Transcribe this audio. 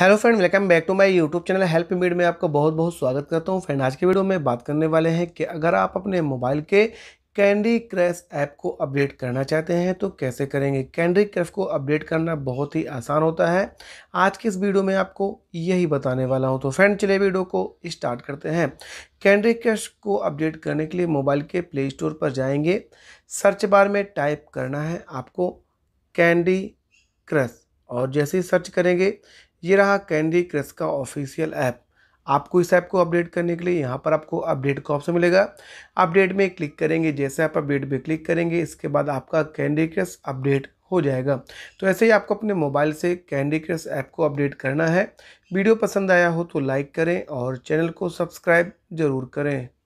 hello friend welcome back to my YouTube channel help मीड में आपका बहुत बहुत स्वागत करता हूं फ्रेंड आज के वीडियो में बात करने वाले हैं कि अगर आप अपने मोबाइल के कैंडी क्रैश ऐप को अपडेट करना चाहते हैं तो कैसे करेंगे कैंडी क्रैश को अपडेट करना बहुत ही आसान होता है आज की इस वीडियो में आपको यही बताने वाला हूँ तो फ्रेंड चले वीडियो को स्टार्ट करते हैं कैंडी क्रैश को अपडेट करने के लिए मोबाइल के प्ले स्टोर पर जाएंगे सर्च बार में टाइप करना है आपको कैंडी क्रश और जैसे ही सर्च करेंगे ये रहा कैंडी क्रश का ऑफिशियल ऐप आपको इस ऐप को अपडेट करने के लिए यहाँ पर आपको अपडेट का ऑप्शन मिलेगा अपडेट में क्लिक करेंगे जैसे आप अपडेट में क्लिक करेंगे इसके बाद आपका कैंडी क्रश अपडेट हो जाएगा तो ऐसे ही आपको अपने मोबाइल से कैंडी क्रश ऐप को अपडेट करना है वीडियो पसंद आया हो तो लाइक करें और चैनल को सब्सक्राइब ज़रूर करें